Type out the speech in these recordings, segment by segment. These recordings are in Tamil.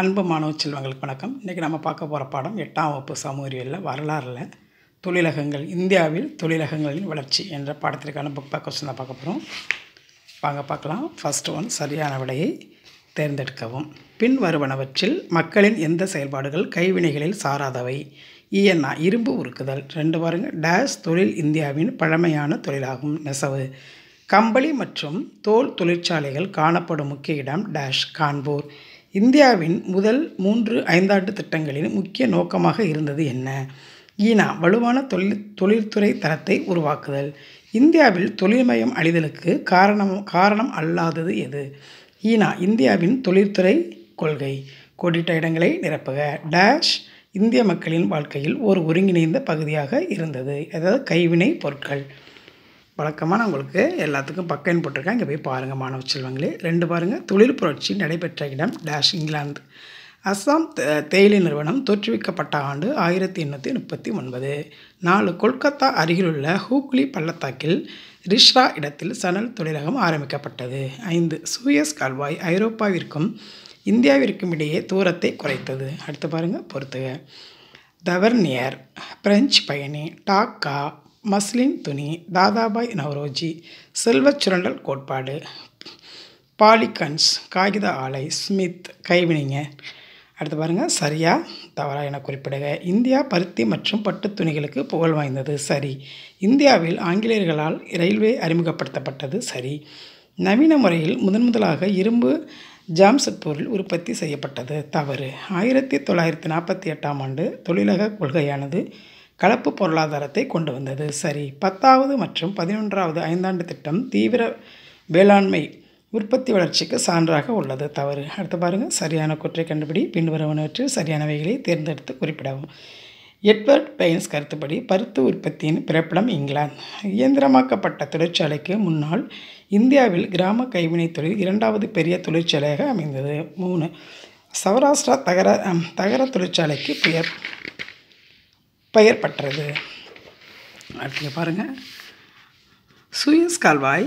அன்பு மாணவ செல்வங்களுக்கு வணக்கம் இன்றைக்கி நம்ம பார்க்க போகிற பாடம் எட்டாம் வகுப்பு சமூகவியலில் வரலாறில் தொழிலகங்கள் இந்தியாவில் தொழிலகங்களின் வளர்ச்சி என்ற பாடத்திற்கான புக் பேக் கொஸ்டின் பார்க்க போகிறோம் வாங்க பார்க்கலாம் ஃபஸ்ட் ஒன் சரியான விடையை தேர்ந்தெடுக்கவும் பின் வருவனவற்றில் மக்களின் எந்த செயல்பாடுகள் கைவினைகளில் சாராதவை இஎன்ஆ e இரும்பு உருக்குதல் ரெண்டு பாருங்க டேஷ் தொழில் இந்தியாவின் பழமையான தொழிலாகும் நெசவு கம்பளி மற்றும் தோல் தொழிற்சாலைகள் காணப்படும் முக்கிய இடம் டேஷ் கான்பூர் இந்தியாவின் முதல் மூன்று ஐந்தாண்டு திட்டங்களின் முக்கிய நோக்கமாக இருந்தது என்ன ஈனா வலுவான தொழில் தொழில்துறை தரத்தை உருவாக்குதல் இந்தியாவில் தொழில்மயம் அழிதலுக்கு காரணம் காரணம் அல்லாதது எது ஈனா இந்தியாவின் தொழில்துறை கொள்கை கோடிட்ட இடங்களை நிரப்புக டேஷ் இந்திய மக்களின் வாழ்க்கையில் ஒரு ஒருங்கிணைந்த பகுதியாக இருந்தது அதாவது கைவினை பொருட்கள் வழக்கமாக நான் உங்களுக்கு எல்லாத்துக்கும் பக்கம் போட்டிருக்கேன் இங்கே போய் பாருங்கள் மாணவ செல்வங்களே ரெண்டு பாருங்கள் தொழில் புரட்சி நடைபெற்ற இடம் டேஷ் இங்கிலாந்து அஸ்ஸாம் தேயிலை நிறுவனம் தோற்றுவிக்கப்பட்ட ஆண்டு ஆயிரத்தி எண்ணூற்றி முப்பத்தி ஒன்பது நாலு கொல்கத்தா அருகிலுள்ள ஹூக்லி பள்ளத்தாக்கில் ரிஷ்ரா இடத்தில் சணல் தொழிலகம் ஆரம்பிக்கப்பட்டது ஐந்து சூயஸ் கால்வாய் ஐரோப்பாவிற்கும் இந்தியாவிற்கும் இடையே தூரத்தை குறைத்தது அடுத்து பாருங்கள் பொறுத்துக தவர்னியர் பிரெஞ்சு பயணி டாக்கா மஸ்லின் துணி தாதாபாய் நவரோஜி செல்வச் சுரண்டல் கோட்பாடு பாலிகன்ஸ் காகித ஆலை ஸ்மித் கைவினைங்க அடுத்து பாருங்கள் சரியா தவறா என குறிப்பிடுக இந்தியா பருத்தி மற்றும் பட்டு துணிகளுக்கு புகழ் வாய்ந்தது சரி இந்தியாவில் ஆங்கிலேயர்களால் ரயில்வே அறிமுகப்படுத்தப்பட்டது சரி நவீன முறையில் முதன் முதலாக இரும்பு ஜாம்சட் பொருள் உற்பத்தி செய்யப்பட்டது தவறு ஆயிரத்தி தொள்ளாயிரத்தி நாற்பத்தி எட்டாம் ஆண்டு தொழிலக கொள்கையானது கலப்பு பொருளாதாரத்தை கொண்டு வந்தது சரி பத்தாவது மற்றும் பதினொன்றாவது ஐந்தாண்டு திட்டம் தீவிர வேளாண்மை உற்பத்தி வளர்ச்சிக்கு சான்றாக உள்ளது தவறு அடுத்து பாருங்கள் சரியான குற்றை கண்டுபிடி பின்வருவனவற்றில் சரியானவைகளை தேர்ந்தெடுத்து குறிப்பிடவும் எட்வர்ட் பெயின்ஸ் கருத்துப்படி பருத்து உற்பத்தியின் பிறப்பிடம் இங்கிலாந்து இயந்திரமாக்கப்பட்ட தொழிற்சாலைக்கு முன்னால் இந்தியாவில் கிராம கைவினை தொழில் இரண்டாவது பெரிய தொழிற்சாலையாக அமைந்தது மூணு சௌராஷ்டிரா தகர தகர தொழிற்சாலைக்கு பெயர் பெயர் பெற்றது அடுத்து பாருங்கள் சுயஸ் கால்வாய்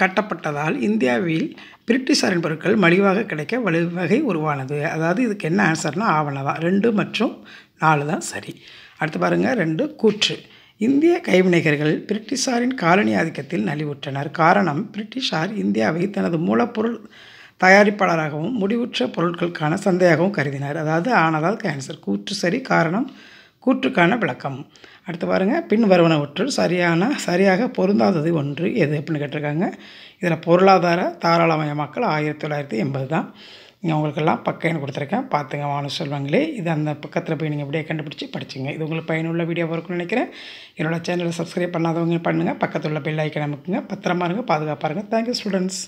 கட்டப்பட்டதால் இந்தியாவில் பிரிட்டிஷாரின் பொருட்கள் மலிவாக கிடைக்க வழிவகை உருவானது அதாவது இதுக்கு என்ன ஆன்சர்னால் ஆவணம் தான் ரெண்டு மற்றும் நாலு தான் சரி அடுத்து பாருங்கள் ரெண்டு கூற்று இந்திய கைவினைகர்கள் பிரிட்டிஷாரின் காலனி ஆதிக்கத்தில் நலிவுற்றனர் காரணம் பிரிட்டிஷார் இந்தியாவை தனது மூலப்பொருள் தயாரிப்பாளராகவும் முடிவுற்ற பொருட்களுக்கான சந்தையாகவும் கருதினார் அதாவது ஆனதால் கேன்சர் கூற்று சரி காரணம் கூற்றுக்கான விளக்கம் அடுத்து பாருங்கள் பின் வருவனவற்று சரியான சரியாக பொருந்தாதது ஒன்று எது அப்படின்னு கேட்டிருக்காங்க இதில் பொருளாதார தாராளமயமாக்கல் ஆயிரத்தி தொள்ளாயிரத்தி எண்பது தான் அவங்களுக்கெல்லாம் உங்களுக்கெல்லாம் பக்கைன்னு கொடுத்துருக்கேன் பார்த்துங்க வானு சொல்வாங்களே இது அந்த பக்கத்தில் போய் நீங்கள் அப்படியே கண்டுபிடிச்சி படிச்சுங்க இது உங்களுக்கு பயனுள்ள வீடியோ இருக்கும்னு நினைக்கிறேன் என்னோடய சேனலை சப்ஸ்கிரைப் பண்ணாதவங்க பண்ணுங்கள் பக்கத்தில் உள்ள பெல் ஐக்கன் அமைக்குங்க பத்திரமா இருங்க பாதுகாப்பாக இருங்க தேங்க்யூ ஸ்டூடெண்ட்ஸ்